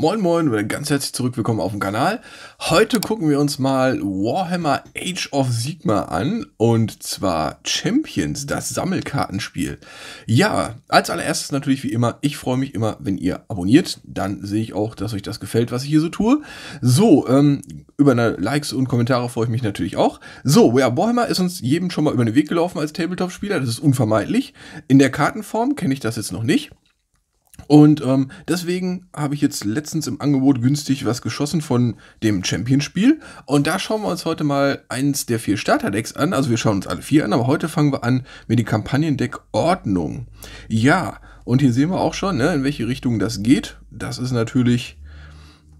Moin Moin und ganz herzlich zurück willkommen auf dem Kanal. Heute gucken wir uns mal Warhammer Age of Sigma an und zwar Champions, das Sammelkartenspiel. Ja, als allererstes natürlich wie immer, ich freue mich immer, wenn ihr abonniert, dann sehe ich auch, dass euch das gefällt, was ich hier so tue. So, ähm, über Likes und Kommentare freue ich mich natürlich auch. So, ja, Warhammer ist uns jedem schon mal über den Weg gelaufen als Tabletop-Spieler, das ist unvermeidlich. In der Kartenform kenne ich das jetzt noch nicht. Und ähm, deswegen habe ich jetzt letztens im Angebot günstig was geschossen von dem Champion-Spiel. Und da schauen wir uns heute mal eins der vier Starter-Decks an. Also wir schauen uns alle vier an, aber heute fangen wir an mit dem Kampagnendeck Ordnung. Ja, und hier sehen wir auch schon, ne, in welche Richtung das geht. Das ist natürlich,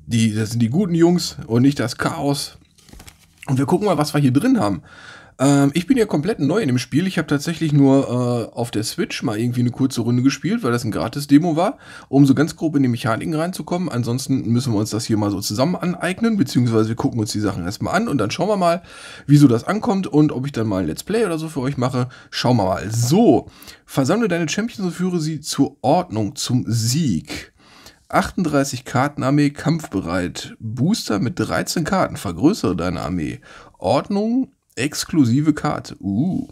die, das sind die guten Jungs und nicht das Chaos. Und wir gucken mal, was wir hier drin haben. Ähm, ich bin ja komplett neu in dem Spiel. Ich habe tatsächlich nur äh, auf der Switch mal irgendwie eine kurze Runde gespielt, weil das ein Gratis-Demo war, um so ganz grob in die Mechaniken reinzukommen. Ansonsten müssen wir uns das hier mal so zusammen aneignen, beziehungsweise wir gucken uns die Sachen erstmal an und dann schauen wir mal, wieso das ankommt und ob ich dann mal ein Let's Play oder so für euch mache. Schauen wir mal. So, versammle deine Champions und führe sie zur Ordnung, zum Sieg. 38 Karten Armee kampfbereit. Booster mit 13 Karten. Vergrößere deine Armee. Ordnung Exklusive Karte. Uh.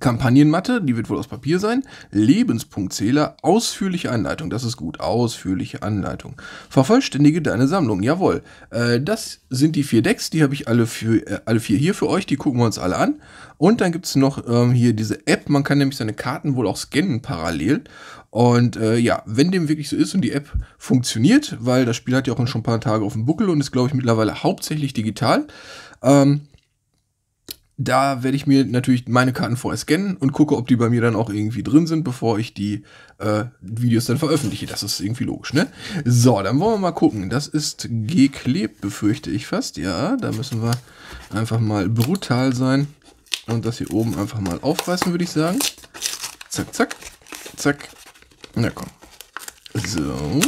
Kampagnenmatte, die wird wohl aus Papier sein. Lebenspunktzähler, ausführliche Anleitung, das ist gut, ausführliche Anleitung. Vervollständige deine Sammlung, jawohl. Äh, das sind die vier Decks, die habe ich alle, für, äh, alle vier hier für euch, die gucken wir uns alle an. Und dann gibt es noch ähm, hier diese App, man kann nämlich seine Karten wohl auch scannen parallel. Und äh, ja, wenn dem wirklich so ist und die App funktioniert, weil das Spiel hat ja auch schon ein paar Tage auf dem Buckel und ist, glaube ich, mittlerweile hauptsächlich digital. Ähm, da werde ich mir natürlich meine Karten vorher scannen und gucke, ob die bei mir dann auch irgendwie drin sind, bevor ich die äh, Videos dann veröffentliche. Das ist irgendwie logisch, ne? So, dann wollen wir mal gucken. Das ist geklebt, befürchte ich fast. Ja, da müssen wir einfach mal brutal sein und das hier oben einfach mal aufreißen, würde ich sagen. Zack, zack, zack. Na komm. So.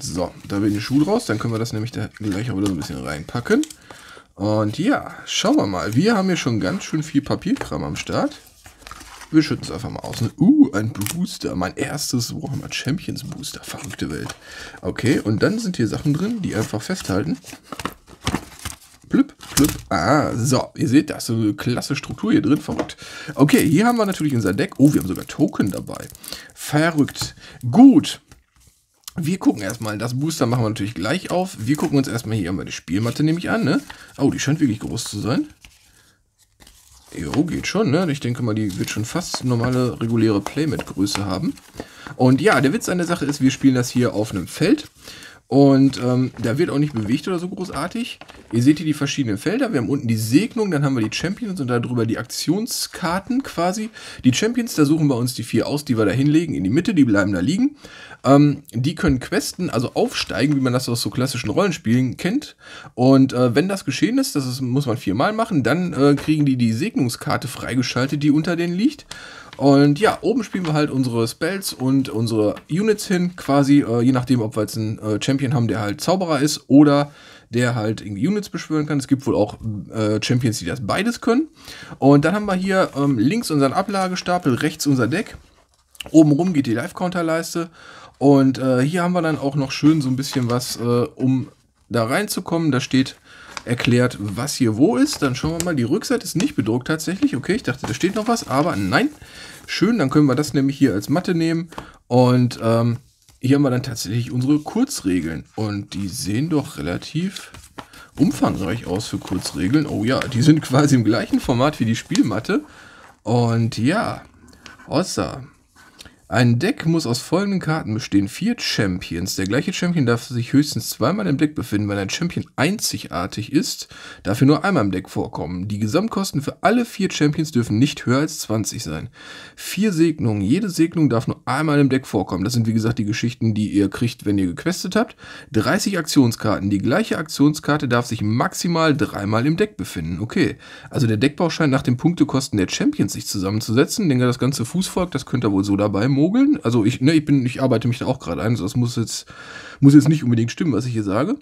So, da wird eine Schuh raus. Dann können wir das nämlich da gleich auch wieder so ein bisschen reinpacken. Und ja, schauen wir mal. Wir haben hier schon ganz schön viel Papierkram am Start. Wir schütten es einfach mal aus. Uh, ein Booster. Mein erstes Warhammer Champions Booster. Verrückte Welt. Okay, und dann sind hier Sachen drin, die einfach festhalten. Plüpp, plüpp. Ah, so. Ihr seht, da ist so eine klasse Struktur hier drin. Verrückt. Okay, hier haben wir natürlich unser Deck. Oh, wir haben sogar Token dabei. Verrückt. Gut. Wir gucken erstmal, das Booster machen wir natürlich gleich auf. Wir gucken uns erstmal hier einmal die Spielmatte, nehme ich an. Ne? Oh, die scheint wirklich groß zu sein. Jo, geht schon, ne? Ich denke mal, die wird schon fast normale, reguläre Playmat-Größe haben. Und ja, der Witz an der Sache ist, wir spielen das hier auf einem Feld. Und ähm, da wird auch nicht bewegt oder so großartig. Ihr seht hier die verschiedenen Felder. Wir haben unten die Segnung, dann haben wir die Champions und darüber die Aktionskarten quasi. Die Champions, da suchen wir uns die vier aus, die wir da hinlegen in die Mitte, die bleiben da liegen. Ähm, die können questen, also aufsteigen, wie man das aus so klassischen Rollenspielen kennt. Und äh, wenn das geschehen ist, das ist, muss man viermal machen, dann äh, kriegen die die Segnungskarte freigeschaltet, die unter denen liegt. Und ja, oben spielen wir halt unsere Spells und unsere Units hin, quasi, äh, je nachdem, ob wir jetzt einen äh, Champion haben, der halt Zauberer ist oder der halt irgendwie Units beschwören kann. Es gibt wohl auch äh, Champions, die das beides können. Und dann haben wir hier ähm, links unseren Ablagestapel, rechts unser Deck. Oben rum geht die Live-Counter-Leiste. Und äh, hier haben wir dann auch noch schön so ein bisschen was, äh, um da reinzukommen. Da steht erklärt, was hier wo ist. Dann schauen wir mal, die Rückseite ist nicht bedruckt tatsächlich. Okay, ich dachte, da steht noch was, aber nein. Schön, dann können wir das nämlich hier als Matte nehmen. Und ähm, hier haben wir dann tatsächlich unsere Kurzregeln. Und die sehen doch relativ umfangreich aus für Kurzregeln. Oh ja, die sind quasi im gleichen Format wie die Spielmatte. Und ja, außer ein Deck muss aus folgenden Karten bestehen. Vier Champions. Der gleiche Champion darf sich höchstens zweimal im Deck befinden. Wenn ein Champion einzigartig ist, darf er nur einmal im Deck vorkommen. Die Gesamtkosten für alle vier Champions dürfen nicht höher als 20 sein. Vier Segnungen. Jede Segnung darf nur einmal im Deck vorkommen. Das sind wie gesagt die Geschichten, die ihr kriegt, wenn ihr gequestet habt. 30 Aktionskarten. Die gleiche Aktionskarte darf sich maximal dreimal im Deck befinden. Okay. Also der Deckbau scheint nach den Punktekosten der Champions sich zusammenzusetzen. Ich denke, das ganze Fußvolk, das könnt ihr wohl so dabei mogeln. Also ich, ne, ich bin, ich arbeite mich da auch gerade ein, so das muss jetzt, muss jetzt nicht unbedingt stimmen, was ich hier sage.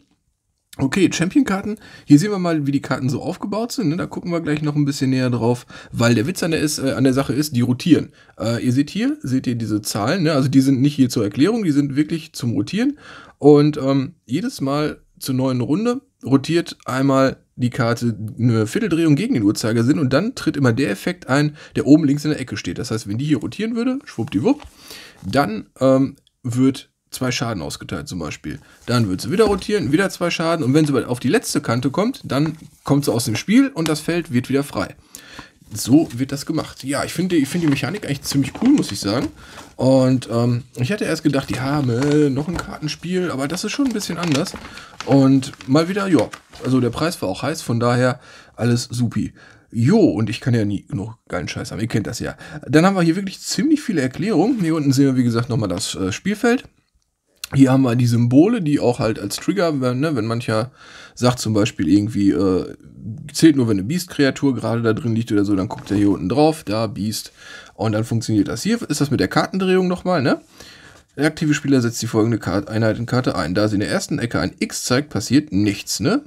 Okay, Champion-Karten. Hier sehen wir mal, wie die Karten so aufgebaut sind. Ne? Da gucken wir gleich noch ein bisschen näher drauf, weil der Witz an der, ist, äh, an der Sache ist, die rotieren. Äh, ihr seht hier, seht ihr diese Zahlen. Ne? Also die sind nicht hier zur Erklärung, die sind wirklich zum Rotieren. Und ähm, jedes Mal zur neuen Runde rotiert einmal die Karte eine Vierteldrehung gegen den Uhrzeigersinn und dann tritt immer der Effekt ein, der oben links in der Ecke steht. Das heißt, wenn die hier rotieren würde, schwuppdiwupp, dann ähm, wird zwei Schaden ausgeteilt zum Beispiel. Dann wird sie wieder rotieren, wieder zwei Schaden und wenn sie auf die letzte Kante kommt, dann kommt sie aus dem Spiel und das Feld wird wieder frei so wird das gemacht. Ja, ich finde ich find die Mechanik eigentlich ziemlich cool, muss ich sagen. Und ähm, ich hatte erst gedacht, die haben noch ein Kartenspiel, aber das ist schon ein bisschen anders. Und mal wieder, ja, also der Preis war auch heiß, von daher alles supi. Jo, und ich kann ja nie genug geilen Scheiß haben, ihr kennt das ja. Dann haben wir hier wirklich ziemlich viele Erklärungen. Hier unten sehen wir, wie gesagt, nochmal das äh, Spielfeld. Hier haben wir die Symbole, die auch halt als Trigger werden, ne? wenn mancher sagt zum Beispiel irgendwie, äh, zählt nur, wenn eine Beast-Kreatur gerade da drin liegt oder so, dann guckt er hier unten drauf, da Beast und dann funktioniert das. Hier ist das mit der Kartendrehung nochmal, ne? Der aktive Spieler setzt die folgende Karte, Einheitenkarte ein. Da sie in der ersten Ecke ein X zeigt, passiert nichts, ne?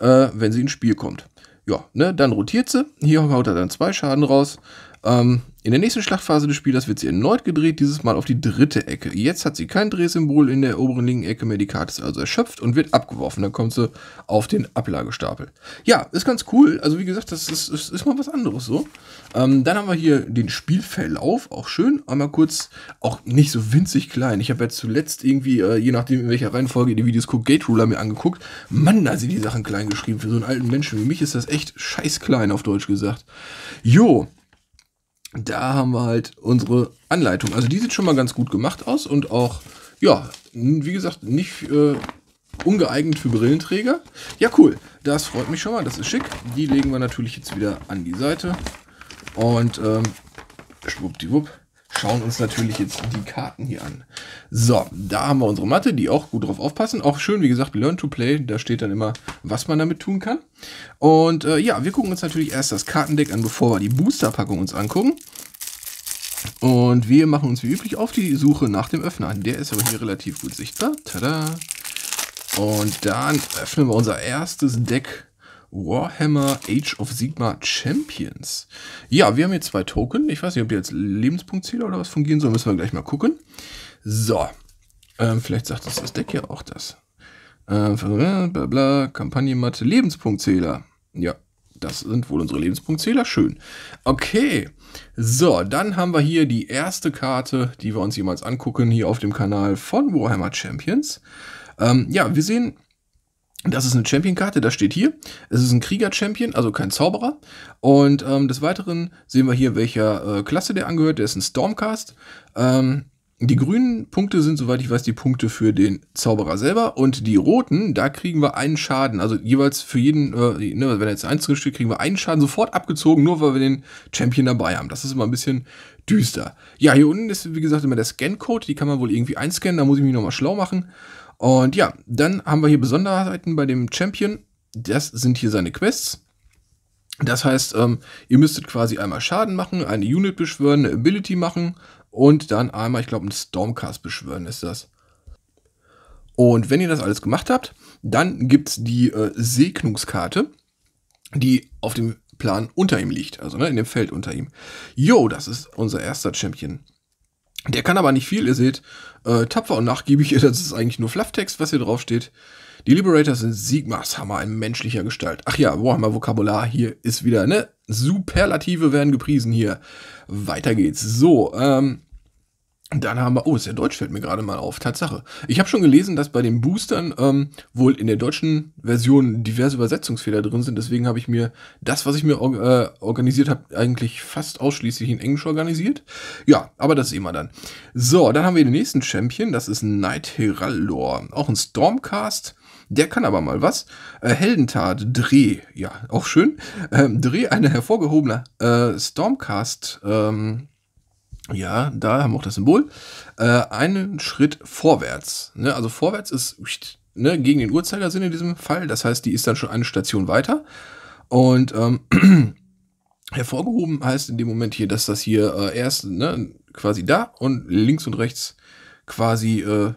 Äh, wenn sie ins Spiel kommt. Ja, ne? Dann rotiert sie. Hier haut er dann zwei Schaden raus. Ähm, in der nächsten Schlachtphase des Spielers wird sie erneut gedreht, dieses Mal auf die dritte Ecke. Jetzt hat sie kein Drehsymbol in der oberen linken Ecke mehr, die Karte ist also erschöpft und wird abgeworfen. Dann kommt sie auf den Ablagestapel. Ja, ist ganz cool. Also wie gesagt, das ist, ist, ist mal was anderes so. Ähm, dann haben wir hier den Spielverlauf, auch schön. Einmal kurz, auch nicht so winzig klein. Ich habe ja zuletzt irgendwie, äh, je nachdem in welcher Reihenfolge ihr die Videos guckt, Gate Ruler mir angeguckt. Mann, da sind die Sachen klein geschrieben. Für so einen alten Menschen wie mich ist das echt scheiß klein, auf Deutsch gesagt. Jo, da haben wir halt unsere Anleitung. Also die sieht schon mal ganz gut gemacht aus und auch, ja, wie gesagt, nicht äh, ungeeignet für Brillenträger. Ja, cool. Das freut mich schon mal. Das ist schick. Die legen wir natürlich jetzt wieder an die Seite. Und ähm, schwuppdiwupp schauen uns natürlich jetzt die Karten hier an. So, da haben wir unsere Matte, die auch gut drauf aufpassen. Auch schön, wie gesagt, Learn to Play, da steht dann immer, was man damit tun kann. Und äh, ja, wir gucken uns natürlich erst das Kartendeck an, bevor wir die Boosterpackung uns angucken. Und wir machen uns wie üblich auf die Suche nach dem Öffner. Der ist aber hier relativ gut sichtbar. Tada! Und dann öffnen wir unser erstes Deck Warhammer Age of Sigma Champions. Ja, wir haben hier zwei Token. Ich weiß nicht, ob die jetzt Lebenspunktzähler oder was fungieren sollen. Müssen wir gleich mal gucken. So. Ähm, vielleicht sagt uns das Deck ja auch das. Ähm, bla bla, Kampagnenmatte, Lebenspunktzähler. Ja, das sind wohl unsere Lebenspunktzähler. Schön. Okay. So, dann haben wir hier die erste Karte, die wir uns jemals angucken, hier auf dem Kanal von Warhammer Champions. Ähm, ja, wir sehen das ist eine Champion-Karte, das steht hier. Es ist ein Krieger-Champion, also kein Zauberer. Und ähm, des Weiteren sehen wir hier, welcher äh, Klasse der angehört. Der ist ein Stormcast. Ähm, die grünen Punkte sind, soweit ich weiß, die Punkte für den Zauberer selber. Und die roten, da kriegen wir einen Schaden. Also jeweils für jeden, äh, ne, wenn er jetzt eins drin steht, kriegen wir einen Schaden sofort abgezogen, nur weil wir den Champion dabei haben. Das ist immer ein bisschen düster. Ja, hier unten ist, wie gesagt, immer der Scan-Code. Die kann man wohl irgendwie einscannen. Da muss ich mich nochmal schlau machen. Und ja, dann haben wir hier Besonderheiten bei dem Champion. Das sind hier seine Quests. Das heißt, ähm, ihr müsstet quasi einmal Schaden machen, eine Unit beschwören, eine Ability machen und dann einmal, ich glaube, einen Stormcast beschwören ist das. Und wenn ihr das alles gemacht habt, dann gibt es die äh, Segnungskarte, die auf dem Plan unter ihm liegt, also ne, in dem Feld unter ihm. Jo, das ist unser erster Champion. Der kann aber nicht viel, ihr seht. Äh, tapfer und nachgiebig, das ist eigentlich nur Flufftext, was hier drauf steht. Die Liberators sind Sigmas Hammer in menschlicher Gestalt. Ach ja, Warhammer Vokabular hier ist wieder, ne? Superlative werden gepriesen hier. Weiter geht's. So, ähm, dann haben wir, oh, ist ja Deutsch, fällt mir gerade mal auf, Tatsache. Ich habe schon gelesen, dass bei den Boostern ähm, wohl in der deutschen Version diverse Übersetzungsfehler drin sind. Deswegen habe ich mir das, was ich mir äh, organisiert habe, eigentlich fast ausschließlich in Englisch organisiert. Ja, aber das sehen wir dann. So, dann haben wir den nächsten Champion, das ist Night Heraldor. Auch ein Stormcast. Der kann aber mal was. Äh, Heldentat, Dreh, ja, auch schön. Ähm, Dreh, eine hervorgehobene äh, Stormcast. Ähm, ja, da haben wir auch das Symbol. Äh, einen Schritt vorwärts. Ne? Also vorwärts ist ne, gegen den Uhrzeigersinn in diesem Fall. Das heißt, die ist dann schon eine Station weiter. Und ähm, hervorgehoben heißt in dem Moment hier, dass das hier äh, erst ne, quasi da und links und rechts quasi äh,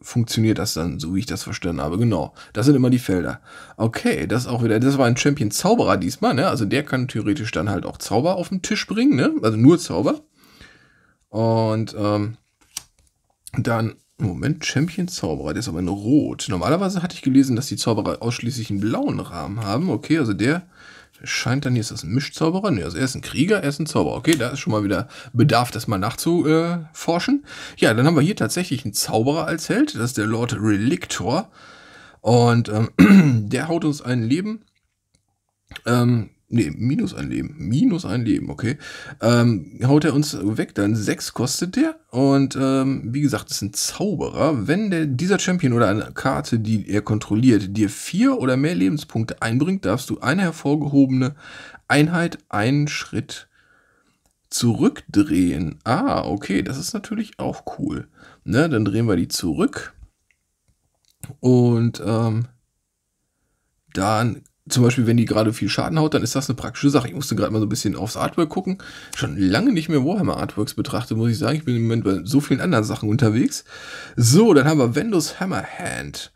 funktioniert das dann, so wie ich das verstanden habe. Genau. Das sind immer die Felder. Okay, das auch wieder. Das war ein Champion Zauberer diesmal, ne? Also der kann theoretisch dann halt auch Zauber auf den Tisch bringen, ne? Also nur Zauber. Und ähm, dann, Moment, Champion Zauberer, der ist aber in Rot. Normalerweise hatte ich gelesen, dass die Zauberer ausschließlich einen blauen Rahmen haben. Okay, also der scheint dann, hier ist das ein Mischzauberer. Ne, also er ist ein Krieger, er ist ein Zauberer. Okay, da ist schon mal wieder Bedarf, das mal nachzuforschen. Ja, dann haben wir hier tatsächlich einen Zauberer als Held. Das ist der Lord Relictor. Und ähm, der haut uns ein Leben. Ähm, Nee, minus ein Leben. Minus ein Leben, okay. Ähm, haut er uns weg, dann sechs kostet der. Und ähm, wie gesagt, das ist ein Zauberer. Wenn der, dieser Champion oder eine Karte, die er kontrolliert, dir vier oder mehr Lebenspunkte einbringt, darfst du eine hervorgehobene Einheit einen Schritt zurückdrehen. Ah, okay, das ist natürlich auch cool. Ne, dann drehen wir die zurück. Und ähm, dann zum Beispiel, wenn die gerade viel Schaden haut, dann ist das eine praktische Sache. Ich musste gerade mal so ein bisschen aufs Artwork gucken. Schon lange nicht mehr Warhammer Artworks betrachtet, muss ich sagen. Ich bin im Moment bei so vielen anderen Sachen unterwegs. So, dann haben wir Windows Hammerhand.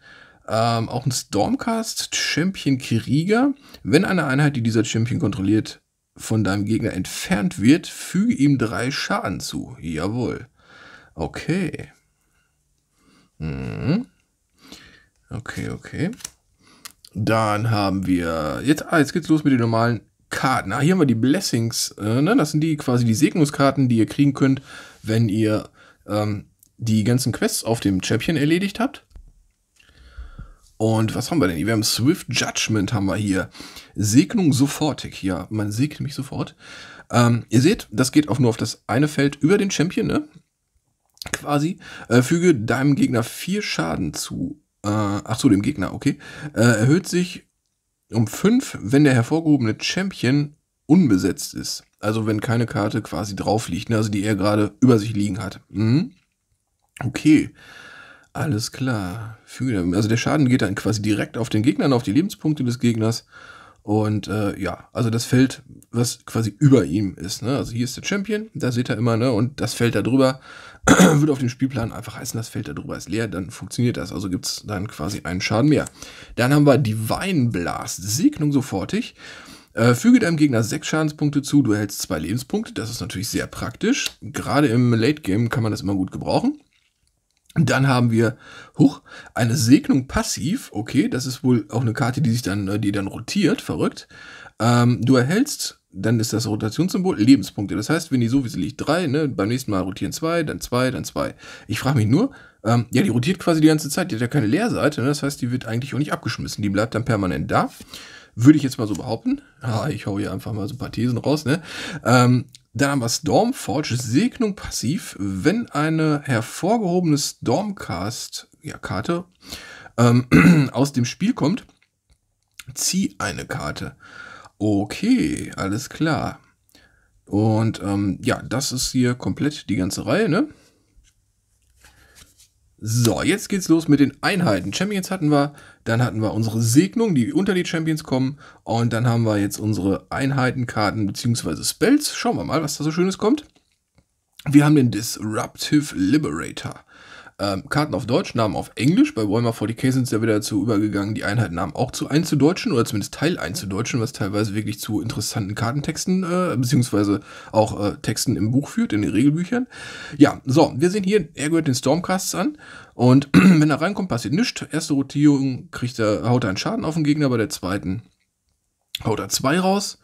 Ähm, auch ein Stormcast, Champion Krieger. Wenn eine Einheit, die dieser Champion kontrolliert, von deinem Gegner entfernt wird, füge ihm drei Schaden zu. Jawohl. Okay. Hm. Okay, okay. Dann haben wir, jetzt, ah, jetzt geht's los mit den normalen Karten. Ah, hier haben wir die Blessings. Äh, ne? Das sind die quasi die Segnungskarten, die ihr kriegen könnt, wenn ihr ähm, die ganzen Quests auf dem Champion erledigt habt. Und was haben wir denn? hier? Wir haben Swift Judgment haben wir hier. Segnung sofortig. Ja, man segnet mich sofort. Ähm, ihr seht, das geht auch nur auf das eine Feld über den Champion, ne? Quasi. Äh, füge deinem Gegner vier Schaden zu äh, ach so, dem Gegner, okay, äh, erhöht sich um 5, wenn der hervorgehobene Champion unbesetzt ist. Also wenn keine Karte quasi drauf liegt, ne? also die er gerade über sich liegen hat. Mhm. Okay, alles klar. Also der Schaden geht dann quasi direkt auf den Gegner, auf die Lebenspunkte des Gegners und äh, ja, also das Feld, was quasi über ihm ist. Ne? Also hier ist der Champion, da seht ihr immer, ne? und das Feld da drüber würde auf dem Spielplan einfach heißen, das Feld da drüber ist leer, dann funktioniert das. Also gibt es dann quasi einen Schaden mehr. Dann haben wir Divine Blast, Segnung sofortig. Äh, füge deinem Gegner sechs Schadenspunkte zu, du erhältst zwei Lebenspunkte. Das ist natürlich sehr praktisch. Gerade im Late Game kann man das immer gut gebrauchen. Dann haben wir, huch, eine Segnung passiv. Okay, das ist wohl auch eine Karte, die sich dann, äh, die dann rotiert, verrückt. Ähm, du erhältst, dann ist das Rotationssymbol, Lebenspunkte. Das heißt, wenn die so wie sie liegt, drei, ne, beim nächsten Mal rotieren zwei, dann zwei, dann zwei. Ich frage mich nur, ähm, ja, die rotiert quasi die ganze Zeit, die hat ja keine Leerseite, ne? das heißt, die wird eigentlich auch nicht abgeschmissen, die bleibt dann permanent da. Würde ich jetzt mal so behaupten. Ah, ich hau hier einfach mal so ein paar Thesen raus, ne? Ähm, dann haben wir Stormforge, Segnung passiv. Wenn eine hervorgehobene Stormcast-Karte ja, ähm, aus dem Spiel kommt, zieh eine Karte. Okay, alles klar. Und ähm, ja, das ist hier komplett die ganze Reihe, ne? So, jetzt geht's los mit den Einheiten. Champions hatten wir, dann hatten wir unsere Segnung, die unter die Champions kommen. Und dann haben wir jetzt unsere Einheitenkarten bzw. Spells. Schauen wir mal, was da so Schönes kommt. Wir haben den Disruptive Liberator ähm, Karten auf Deutsch, Namen auf Englisch. Bei Warhammer 40k sind es ja wieder dazu übergegangen, die Einheiten Namen auch zu einzudeutschen oder zumindest Teil einzudeutschen, was teilweise wirklich zu interessanten Kartentexten äh, beziehungsweise auch äh, Texten im Buch führt, in den Regelbüchern. Ja, so, wir sehen hier, er gehört den Stormcasts an und wenn er reinkommt, passiert nichts. Erste Rotierung kriegt er, haut er einen Schaden auf den Gegner, bei der zweiten haut er zwei raus.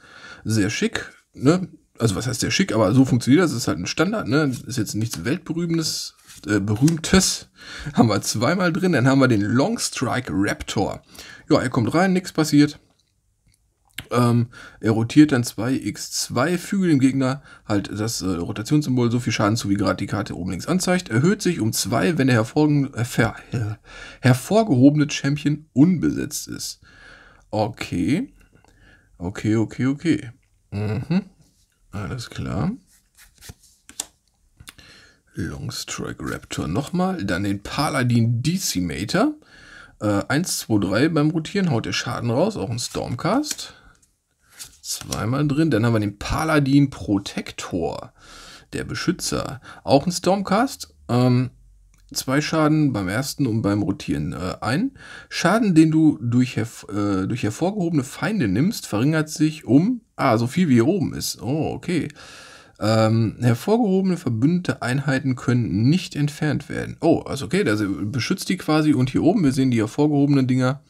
Sehr schick, ne? also was heißt der schick, aber so funktioniert das, ist halt ein Standard, ne? Ist jetzt nichts Weltberühmendes, äh, berühmtes haben wir zweimal drin. Dann haben wir den Long Strike Raptor. Ja, er kommt rein, nichts passiert. Ähm, er rotiert dann 2x2, füge dem Gegner halt das äh, Rotationssymbol so viel Schaden zu, wie gerade die Karte oben links anzeigt. Erhöht sich um 2, wenn der hervorge äh, äh, hervorgehobene Champion unbesetzt ist. Okay. Okay, okay, okay. Mhm. Alles klar. Longstrike Raptor nochmal. Dann den Paladin Decimator. Äh, 1, 2, 3 beim Rotieren haut der Schaden raus. Auch ein Stormcast. Zweimal drin. Dann haben wir den Paladin Protector. Der Beschützer. Auch ein Stormcast. Ähm, zwei Schaden beim ersten und beim Rotieren äh, ein. Schaden, den du durch, herv äh, durch hervorgehobene Feinde nimmst, verringert sich um, ah, so viel wie hier oben ist. Oh, okay. Ähm, hervorgehobene verbündete Einheiten können nicht entfernt werden. Oh, also okay, das beschützt die quasi. Und hier oben, wir sehen die hervorgehobenen Dinger.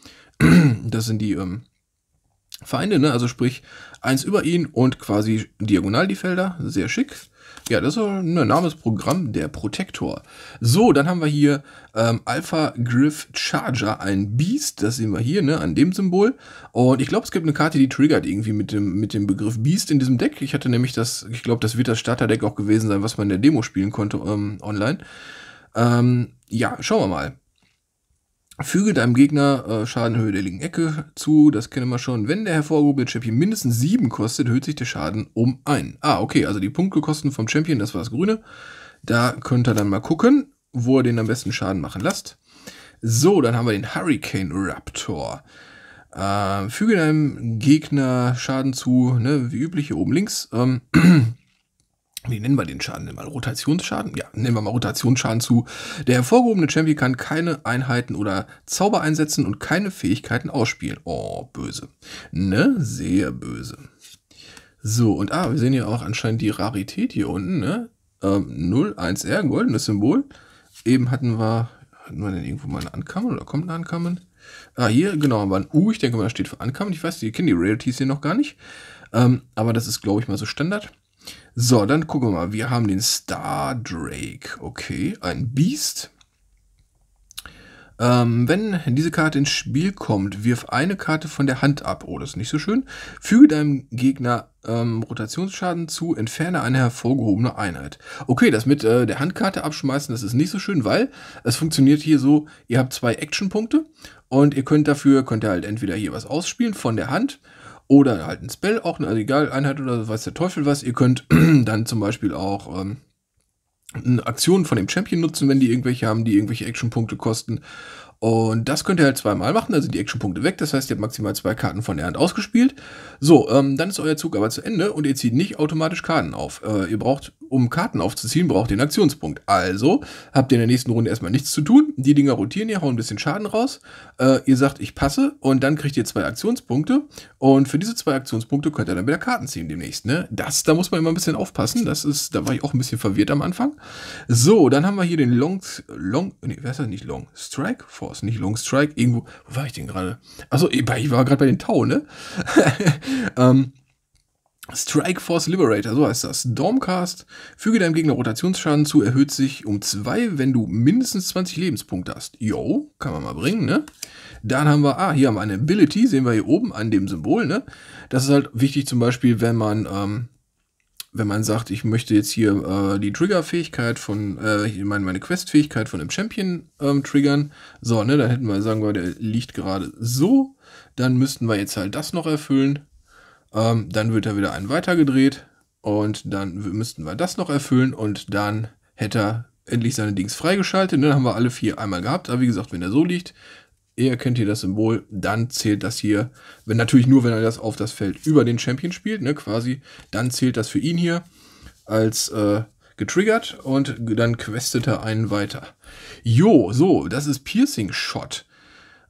das sind die ähm, Feinde, ne? Also sprich, eins über ihn und quasi diagonal die Felder. Sehr schick. Ja, das ist ein Namensprogramm, der Protektor. So, dann haben wir hier ähm, Alpha Griff Charger, ein Beast. Das sehen wir hier, ne, an dem Symbol. Und ich glaube, es gibt eine Karte, die triggert irgendwie mit dem, mit dem Begriff Beast in diesem Deck. Ich hatte nämlich das, ich glaube, das wird das Starterdeck auch gewesen sein, was man in der Demo spielen konnte ähm, online. Ähm, ja, schauen wir mal. Füge deinem Gegner äh, Schadenhöhe der linken Ecke zu, das kennen wir schon. Wenn der hervorgehobene Champion mindestens 7 kostet, erhöht sich der Schaden um 1. Ah, okay, also die Punktekosten vom Champion, das war das Grüne. Da könnt ihr dann mal gucken, wo ihr den am besten Schaden machen lasst. So, dann haben wir den Hurricane Raptor. Äh, füge deinem Gegner Schaden zu, ne, wie üblich hier oben links. Ähm, wie nennen wir den Schaden denn mal? Rotationsschaden? Ja, nehmen wir mal Rotationsschaden zu. Der hervorgehobene Champion kann keine Einheiten oder Zauber einsetzen und keine Fähigkeiten ausspielen. Oh, böse. Ne? Sehr böse. So, und ah, wir sehen hier auch anscheinend die Rarität hier unten, ne? Ähm, 01R, ein goldenes Symbol. Eben hatten wir, hatten wir denn irgendwo mal eine Ankammern oder kommt eine Ankammern? Ah, hier, genau, haben wir ein U. Ich denke mal, das steht für Ankammern. Ich weiß, die kennen die Rarities hier noch gar nicht. Ähm, aber das ist, glaube ich, mal so Standard. So, dann gucken wir mal. Wir haben den Star Drake. Okay, ein Beast. Ähm, wenn diese Karte ins Spiel kommt, wirf eine Karte von der Hand ab. Oh, das ist nicht so schön. Füge deinem Gegner ähm, Rotationsschaden zu, entferne eine hervorgehobene Einheit. Okay, das mit äh, der Handkarte abschmeißen, das ist nicht so schön, weil es funktioniert hier so, ihr habt zwei Actionpunkte und ihr könnt dafür, könnt ihr halt entweder hier was ausspielen von der Hand oder halt ein Spell, auch eine, also egal, Einheit oder weiß der Teufel was. Ihr könnt dann zum Beispiel auch ähm, Aktionen von dem Champion nutzen, wenn die irgendwelche haben, die irgendwelche Actionpunkte kosten. Und das könnt ihr halt zweimal machen, also die Actionpunkte weg. Das heißt, ihr habt maximal zwei Karten von der Hand ausgespielt. So, ähm, dann ist euer Zug aber zu Ende und ihr zieht nicht automatisch Karten auf. Äh, ihr braucht um Karten aufzuziehen, braucht ihr einen Aktionspunkt. Also habt ihr in der nächsten Runde erstmal nichts zu tun. Die Dinger rotieren ihr, hauen ein bisschen Schaden raus. Äh, ihr sagt, ich passe und dann kriegt ihr zwei Aktionspunkte. Und für diese zwei Aktionspunkte könnt ihr dann wieder Karten ziehen demnächst. Ne? Das, da muss man immer ein bisschen aufpassen. Das ist, da war ich auch ein bisschen verwirrt am Anfang. So, dann haben wir hier den Long, Long, nee, wer ist das nicht? Long Strike Force, nicht Long Strike. Irgendwo, wo war ich denn gerade? Achso, ich war gerade bei den Tau, ne? ähm, Strike Force Liberator, so heißt das. Dormcast. Füge deinem Gegner Rotationsschaden zu, erhöht sich um 2, wenn du mindestens 20 Lebenspunkte hast. Yo, kann man mal bringen, ne? Dann haben wir, ah, hier haben wir eine Ability, sehen wir hier oben an dem Symbol, ne? Das ist halt wichtig zum Beispiel, wenn man, ähm, wenn man sagt, ich möchte jetzt hier äh, die Triggerfähigkeit von, äh, ich meine, meine Questfähigkeit von einem Champion ähm, triggern. So, ne, dann hätten wir, sagen wir, der liegt gerade so. Dann müssten wir jetzt halt das noch erfüllen. Ähm, dann wird er wieder einen weitergedreht und dann müssten wir das noch erfüllen und dann hätte er endlich seine Dings freigeschaltet. Ne, dann haben wir alle vier einmal gehabt. Aber wie gesagt, wenn er so liegt, ihr erkennt hier das Symbol, dann zählt das hier, wenn natürlich nur, wenn er das auf das Feld über den Champion spielt, ne, quasi, dann zählt das für ihn hier als äh, getriggert und dann questet er einen weiter. Jo, so, das ist Piercing Shot.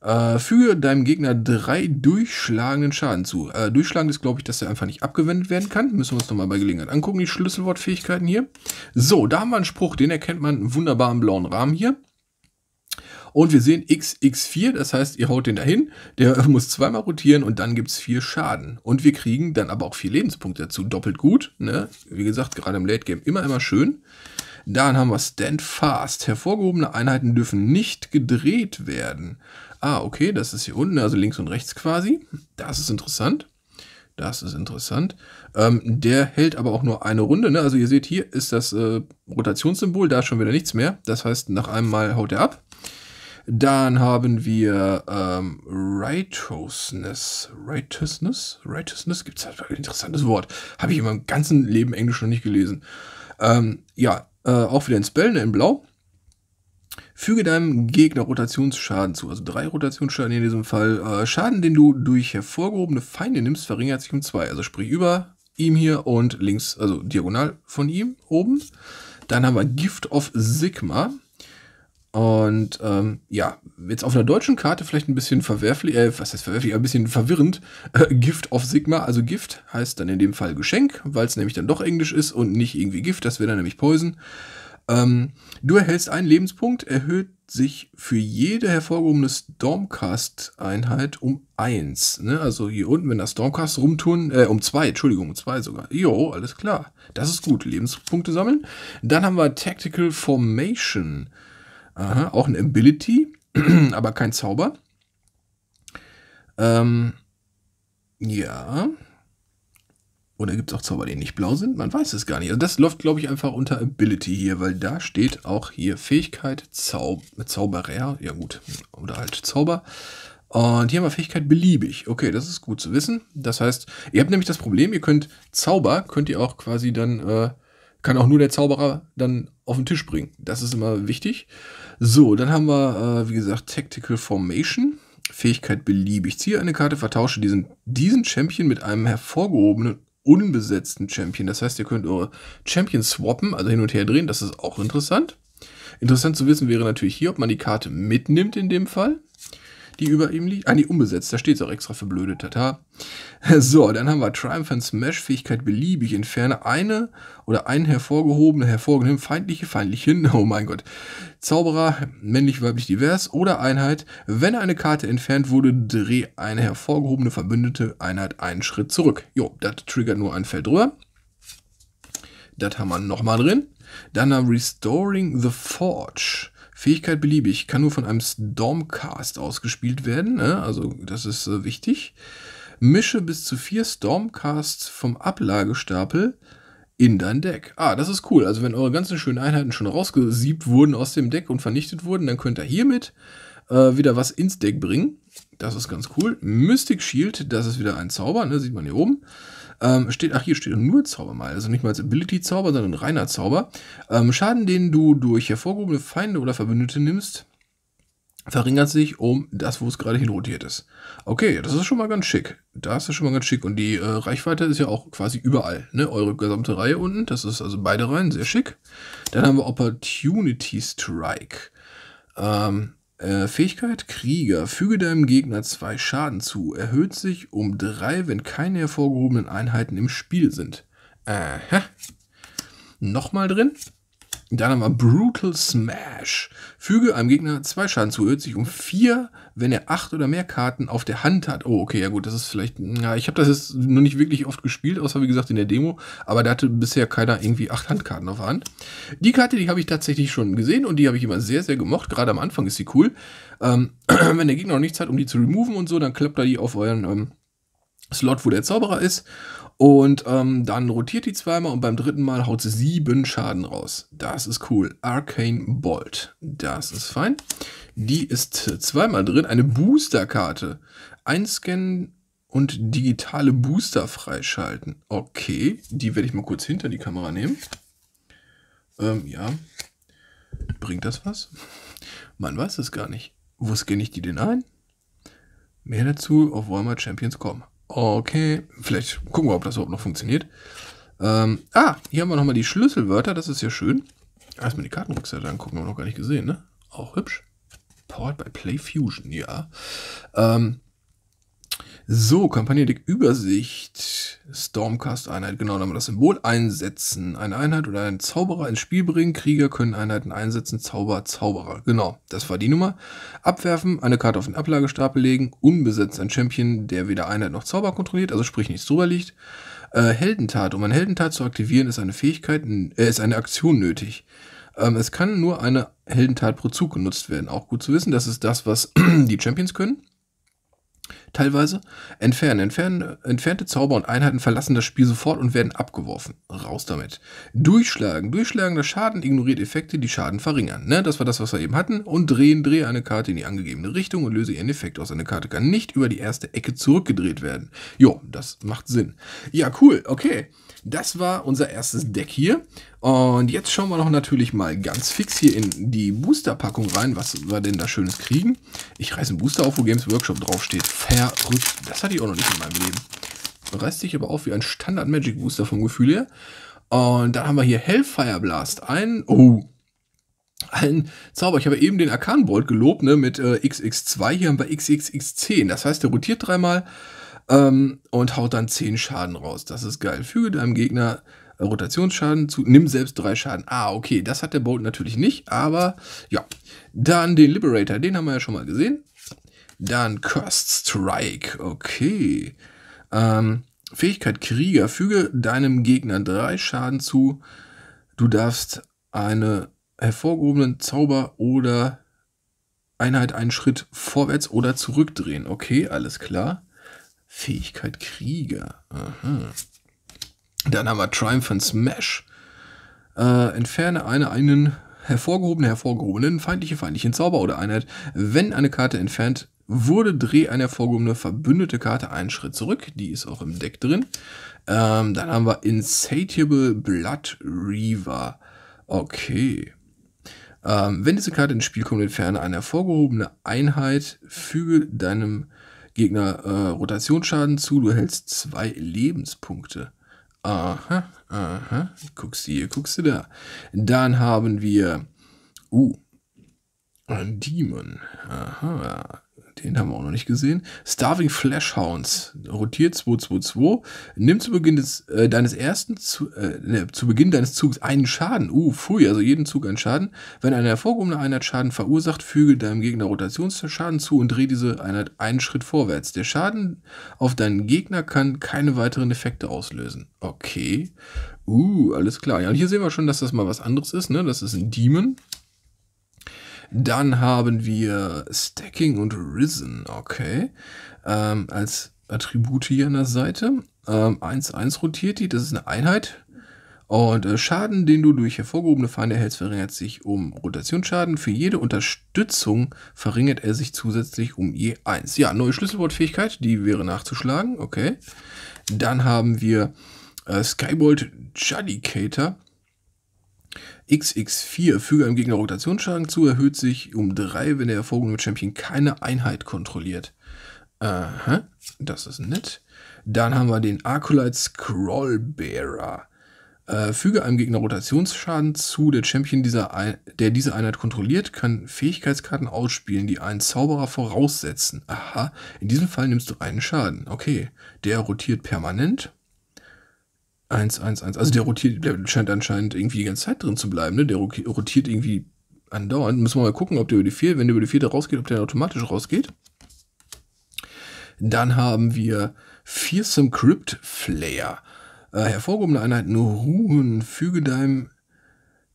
Äh, füge deinem Gegner drei durchschlagenden Schaden zu. Äh, durchschlagend ist, glaube ich, dass er einfach nicht abgewendet werden kann. Müssen wir uns nochmal bei Gelegenheit angucken, die Schlüsselwortfähigkeiten hier. So, da haben wir einen Spruch, den erkennt man wunderbar im blauen Rahmen hier. Und wir sehen XX4, das heißt, ihr haut den dahin, der muss zweimal rotieren und dann gibt es vier Schaden. Und wir kriegen dann aber auch vier Lebenspunkte dazu, doppelt gut. Ne? Wie gesagt, gerade im Late Game immer, immer schön. Dann haben wir Stand Fast. Hervorgehobene Einheiten dürfen nicht gedreht werden. Ah, okay, das ist hier unten, also links und rechts quasi. Das ist interessant. Das ist interessant. Ähm, der hält aber auch nur eine Runde. Ne? Also ihr seht, hier ist das äh, Rotationssymbol, da ist schon wieder nichts mehr. Das heißt, nach einem Mal haut er ab. Dann haben wir ähm, Righteousness. Righteousness? Righteousness gibt es halt ein interessantes Wort. Habe ich in meinem ganzen Leben Englisch noch nicht gelesen. Ähm, ja, äh, auch wieder ein Spell, ne, in Blau. Füge deinem Gegner Rotationsschaden zu, also drei Rotationsschaden in diesem Fall. Äh, Schaden, den du durch hervorgehobene Feinde nimmst, verringert sich um zwei. Also sprich über ihm hier und links, also diagonal von ihm oben. Dann haben wir Gift of Sigma. Und ähm, ja, jetzt auf einer deutschen Karte vielleicht ein bisschen verwerflich, äh, was heißt verwerflich, ein bisschen verwirrend. Äh, Gift of Sigma, also Gift heißt dann in dem Fall Geschenk, weil es nämlich dann doch Englisch ist und nicht irgendwie Gift, das wäre dann nämlich Poison. Ähm, du erhältst einen Lebenspunkt, erhöht sich für jede hervorgehobene Stormcast-Einheit um 1. Ne? Also hier unten, wenn das Stormcast rumtun, äh, um 2, Entschuldigung, um 2 sogar. Jo, alles klar. Das ist gut. Lebenspunkte sammeln. Dann haben wir Tactical Formation. Aha, auch ein Ability, aber kein Zauber. Ähm, ja. Oder gibt es auch Zauber, die nicht blau sind? Man weiß es gar nicht. Also das läuft, glaube ich, einfach unter Ability hier, weil da steht auch hier Fähigkeit Zau Zauberer. Ja gut, oder halt Zauber. Und hier haben wir Fähigkeit beliebig. Okay, das ist gut zu wissen. Das heißt, ihr habt nämlich das Problem, ihr könnt Zauber, könnt ihr auch quasi dann, äh, kann auch nur der Zauberer dann auf den Tisch bringen. Das ist immer wichtig. So, dann haben wir, äh, wie gesagt, Tactical Formation. Fähigkeit beliebig. Ziehe eine Karte, vertausche diesen, diesen Champion mit einem hervorgehobenen unbesetzten Champion. Das heißt, ihr könnt eure Champions swappen, also hin und her drehen. Das ist auch interessant. Interessant zu wissen wäre natürlich hier, ob man die Karte mitnimmt in dem Fall die über ihm liegt. Ah, nee, unbesetzt. Da steht es auch extra für blöde Tata. So, dann haben wir Triumph and Smash Fähigkeit beliebig entferne eine oder einen hervorgehobenen, hervorgehobenen, feindliche, feindlichen, oh mein Gott, Zauberer, männlich, weiblich, divers oder Einheit. Wenn eine Karte entfernt wurde, dreh eine hervorgehobene verbündete Einheit einen Schritt zurück. Jo, das triggert nur ein Feld drüber. Das haben wir nochmal drin. Dann haben Restoring the Forge. Fähigkeit beliebig, kann nur von einem Stormcast ausgespielt werden, ne? also das ist äh, wichtig. Mische bis zu vier Stormcasts vom Ablagestapel in dein Deck. Ah, das ist cool. Also wenn eure ganzen schönen Einheiten schon rausgesiebt wurden aus dem Deck und vernichtet wurden, dann könnt ihr hiermit äh, wieder was ins Deck bringen. Das ist ganz cool. Mystic Shield, das ist wieder ein Zauber, ne? sieht man hier oben. Ähm, steht, ach, hier steht nur Zaubermal, also nicht mal als Ability-Zauber, sondern reiner Zauber. Ähm, Schaden, den du durch hervorgehobene Feinde oder Verbündete nimmst, verringert sich um das, wo es gerade hin rotiert ist. Okay, das ist schon mal ganz schick. Das ist schon mal ganz schick. Und die äh, Reichweite ist ja auch quasi überall. Ne? Eure gesamte Reihe unten, das ist also beide Reihen, sehr schick. Dann haben wir Opportunity Strike. Ähm, äh, Fähigkeit Krieger. Füge deinem Gegner zwei Schaden zu. Erhöht sich um drei, wenn keine hervorgehobenen Einheiten im Spiel sind. Aha. Nochmal drin. Dann haben wir Brutal Smash. Füge einem Gegner zwei Schaden zu, erhöht sich um vier, wenn er acht oder mehr Karten auf der Hand hat. Oh, okay, ja gut, das ist vielleicht, ja, ich habe das jetzt noch nicht wirklich oft gespielt, außer wie gesagt in der Demo, aber da hatte bisher keiner irgendwie acht Handkarten auf der Hand. Die Karte, die habe ich tatsächlich schon gesehen und die habe ich immer sehr, sehr gemocht. Gerade am Anfang ist sie cool. Ähm, wenn der Gegner noch nichts hat, um die zu removen und so, dann klappt er die auf euren ähm, Slot, wo der Zauberer ist. Und ähm, dann rotiert die zweimal und beim dritten Mal haut sie sieben Schaden raus. Das ist cool. Arcane Bolt. Das ist fein. Die ist äh, zweimal drin. Eine Boosterkarte. Einscannen und digitale Booster freischalten. Okay, die werde ich mal kurz hinter die Kamera nehmen. Ähm, ja. Bringt das was? Man weiß es gar nicht. Wo scanne ich die denn ein? Mehr dazu auf walmartchampions.com. Okay, vielleicht gucken wir, ob das überhaupt noch funktioniert. Ähm, ah, hier haben wir nochmal die Schlüsselwörter, das ist ja schön. Erstmal die Kartenrückseite angucken, haben wir noch gar nicht gesehen, ne? Auch hübsch. Port by Play Fusion, ja. Ähm, so, Kampagnendeck-Übersicht. Stormcast-Einheit, genau, haben wir das Symbol einsetzen. Eine Einheit oder einen Zauberer ins Spiel bringen. Krieger können Einheiten einsetzen. Zauber, Zauberer. Genau, das war die Nummer. Abwerfen, eine Karte auf den Ablagestapel legen. Unbesetzt ein Champion, der weder Einheit noch Zauber kontrolliert, also sprich nichts drüber liegt. Äh, Heldentat. Um ein Heldentat zu aktivieren, ist eine Fähigkeit, äh, ist eine Aktion nötig. Ähm, es kann nur eine Heldentat pro Zug genutzt werden. Auch gut zu wissen, das ist das, was die Champions können teilweise. Entfernen, entfernen, entfernte Zauber und Einheiten verlassen das Spiel sofort und werden abgeworfen. Raus damit. Durchschlagen, durchschlagender Schaden ignoriert Effekte, die Schaden verringern. Ne? Das war das, was wir eben hatten. Und drehen, drehe eine Karte in die angegebene Richtung und löse ihren Effekt aus. Eine Karte kann nicht über die erste Ecke zurückgedreht werden. Jo, das macht Sinn. Ja, cool, okay. Das war unser erstes Deck hier. Und jetzt schauen wir noch natürlich mal ganz fix hier in die Booster-Packung rein, was wir denn da Schönes kriegen. Ich reiße einen Booster auf, wo Games Workshop draufsteht. Verrückt. Das hatte ich auch noch nicht in meinem Leben. Reißt sich aber auf wie ein Standard Magic Booster vom Gefühl her. Und dann haben wir hier Hellfire Blast. Ein, oh, ein Zauber. Ich habe eben den Bolt gelobt, ne, mit äh, XX2. Hier haben wir XXX10. Das heißt, der rotiert dreimal ähm, und haut dann 10 Schaden raus. Das ist geil. Füge deinem Gegner Rotationsschaden zu, nimm selbst drei Schaden. Ah, okay, das hat der Bolt natürlich nicht, aber ja. Dann den Liberator, den haben wir ja schon mal gesehen. Dann Cursed Strike, okay. Ähm, Fähigkeit Krieger, füge deinem Gegner drei Schaden zu. Du darfst eine hervorgehobenen Zauber oder Einheit einen Schritt vorwärts oder zurückdrehen. Okay, alles klar. Fähigkeit Krieger. Aha. Dann haben wir Triumph and Smash. Äh, entferne eine einen hervorgehobene, hervorgehobenen, feindliche, feindlichen Zauber oder Einheit. Wenn eine Karte entfernt wurde, dreh eine hervorgehobene, verbündete Karte einen Schritt zurück. Die ist auch im Deck drin. Ähm, dann haben wir Insatiable Blood Reaver. Okay. Ähm, wenn diese Karte ins Spiel kommt, entferne eine hervorgehobene Einheit, füge deinem Gegner äh, Rotationsschaden zu, du hältst zwei Lebenspunkte. Aha, aha. Guckst du hier, guckst du da. Dann haben wir. Uh. Ein Demon. Aha. Den haben wir auch noch nicht gesehen. Starving Flashhounds. Rotiert 222. Nimm zu Beginn des, äh, deines ersten, zu, äh, ne, zu Beginn deines Zugs einen Schaden. Uh, pfui, also jeden Zug einen Schaden. Wenn eine hervorgehobene Einheit Schaden verursacht, füge deinem Gegner Rotationsschaden zu und dreh diese Einheit einen Schritt vorwärts. Der Schaden auf deinen Gegner kann keine weiteren Effekte auslösen. Okay. Uh, alles klar. Ja, und hier sehen wir schon, dass das mal was anderes ist, ne? Das ist ein Demon. Dann haben wir Stacking und Risen, okay, ähm, als Attribute hier an der Seite. 1-1 ähm, rotiert die, das ist eine Einheit. Und äh, Schaden, den du durch hervorgehobene Feinde erhältst, verringert sich um Rotationsschaden. Für jede Unterstützung verringert er sich zusätzlich um je 1. Ja, neue Schlüsselwortfähigkeit, die wäre nachzuschlagen, okay. Dann haben wir äh, Skybolt Judicator. XX4 füge einem Gegner Rotationsschaden zu, erhöht sich um 3, wenn der hervorgehobene Champion keine Einheit kontrolliert. Aha, das ist nett. Dann haben wir den Arcolite Scrollbearer. Äh, füge einem Gegner Rotationsschaden zu, der Champion, dieser Ein der diese Einheit kontrolliert, kann Fähigkeitskarten ausspielen, die einen Zauberer voraussetzen. Aha, in diesem Fall nimmst du einen Schaden. Okay, der rotiert permanent. Eins, eins, eins. Also der rotiert, der scheint anscheinend irgendwie die ganze Zeit drin zu bleiben, ne? Der rotiert irgendwie andauernd. Müssen wir mal gucken, ob der über die vier, wenn der über die da rausgeht, ob der automatisch rausgeht. Dann haben wir Fearsome Crypt Flare. Äh, hervorgehobene Einheiten Ruhen. Füge deinem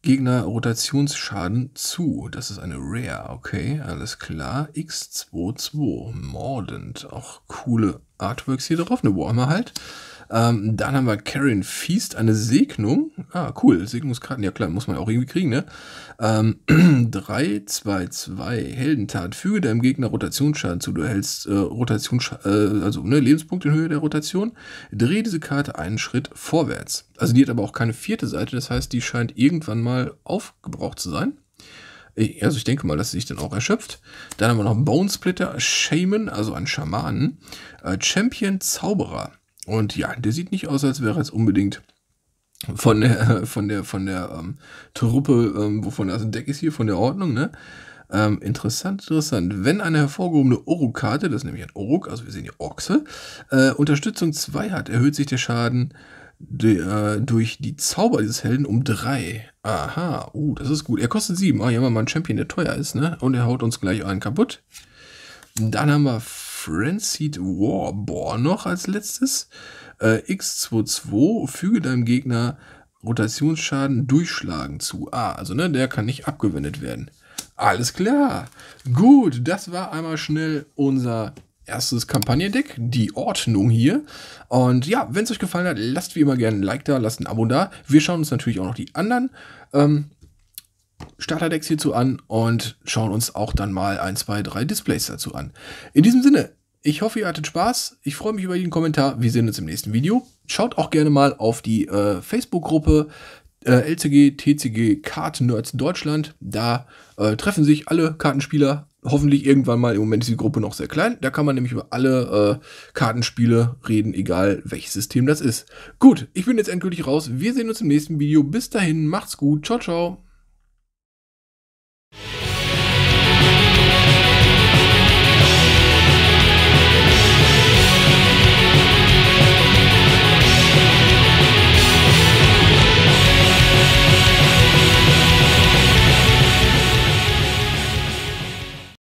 Gegner Rotationsschaden zu. Das ist eine Rare. Okay, alles klar. X22. Mordend. Auch coole Artworks hier drauf. Eine Warhammer halt. Ähm, dann haben wir Karen Feast, eine Segnung. Ah, cool. Segnungskarten, ja klar, muss man auch irgendwie kriegen, ne? Ähm, 3, 2, 2, Heldentat. Füge deinem Gegner Rotationsschaden zu. Du erhältst äh, Rotationsschaden, äh, also ne, Lebenspunkte in Höhe der Rotation. Dreh diese Karte einen Schritt vorwärts. Also die hat aber auch keine vierte Seite, das heißt, die scheint irgendwann mal aufgebraucht zu sein. Äh, also ich denke mal, dass sie sich dann auch erschöpft. Dann haben wir noch Bonesplitter, Shaman, also ein Schamanen, äh, Champion, Zauberer. Und ja, der sieht nicht aus, als wäre es unbedingt von der, von der, von der ähm, Truppe, ähm, wovon das ein Deck ist hier, von der Ordnung, ne? Ähm, interessant, interessant. Wenn eine hervorgehobene uruk karte das ist nämlich ein Uruk, also wir sehen hier Orkse, äh, Unterstützung 2 hat, erhöht sich der Schaden de, äh, durch die Zauber dieses Helden um 3. Aha, uh, das ist gut. Er kostet 7. Ah, hier haben wir mal einen Champion, der teuer ist, ne? Und er haut uns gleich einen kaputt. Dann haben wir Frenzied Warboar noch als letztes. Äh, X22, füge deinem Gegner Rotationsschaden durchschlagen zu. Ah, also ne, der kann nicht abgewendet werden. Alles klar. Gut, das war einmal schnell unser erstes Kampagnendeck, die Ordnung hier. Und ja, wenn es euch gefallen hat, lasst wie immer gerne ein Like da, lasst ein Abo da. Wir schauen uns natürlich auch noch die anderen ähm, Starterdecks hierzu an und schauen uns auch dann mal ein, zwei, drei Displays dazu an. In diesem Sinne, ich hoffe, ihr hattet Spaß. Ich freue mich über jeden Kommentar. Wir sehen uns im nächsten Video. Schaut auch gerne mal auf die äh, Facebook-Gruppe äh, LCG, TCG, Kart Nerds Deutschland. Da äh, treffen sich alle Kartenspieler. Hoffentlich irgendwann mal. Im Moment ist die Gruppe noch sehr klein. Da kann man nämlich über alle äh, Kartenspiele reden, egal welches System das ist. Gut, ich bin jetzt endgültig raus. Wir sehen uns im nächsten Video. Bis dahin, macht's gut. Ciao, ciao.